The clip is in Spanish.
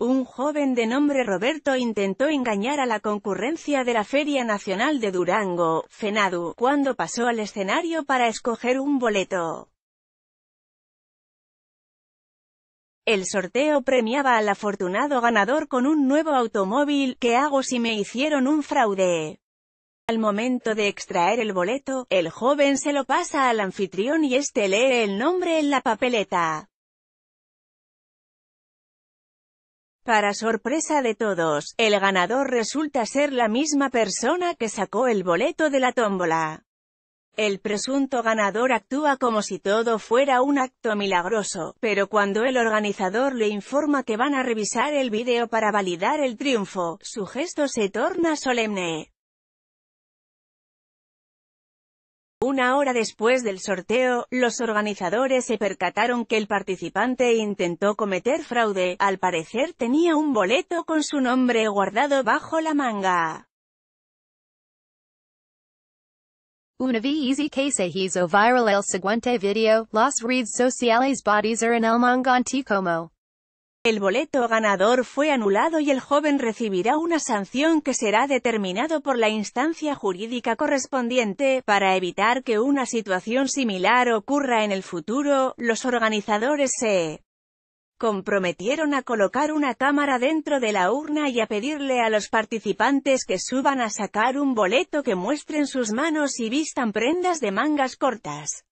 Un joven de nombre Roberto intentó engañar a la concurrencia de la Feria Nacional de Durango, FENADU, cuando pasó al escenario para escoger un boleto. El sorteo premiaba al afortunado ganador con un nuevo automóvil, ¿qué hago si me hicieron un fraude? Al momento de extraer el boleto, el joven se lo pasa al anfitrión y este lee el nombre en la papeleta. Para sorpresa de todos, el ganador resulta ser la misma persona que sacó el boleto de la tómbola. El presunto ganador actúa como si todo fuera un acto milagroso, pero cuando el organizador le informa que van a revisar el vídeo para validar el triunfo, su gesto se torna solemne. Una hora después del sorteo, los organizadores se percataron que el participante intentó cometer fraude, al parecer tenía un boleto con su nombre guardado bajo la manga. el el boleto ganador fue anulado y el joven recibirá una sanción que será determinado por la instancia jurídica correspondiente. Para evitar que una situación similar ocurra en el futuro, los organizadores se comprometieron a colocar una cámara dentro de la urna y a pedirle a los participantes que suban a sacar un boleto que muestren sus manos y vistan prendas de mangas cortas.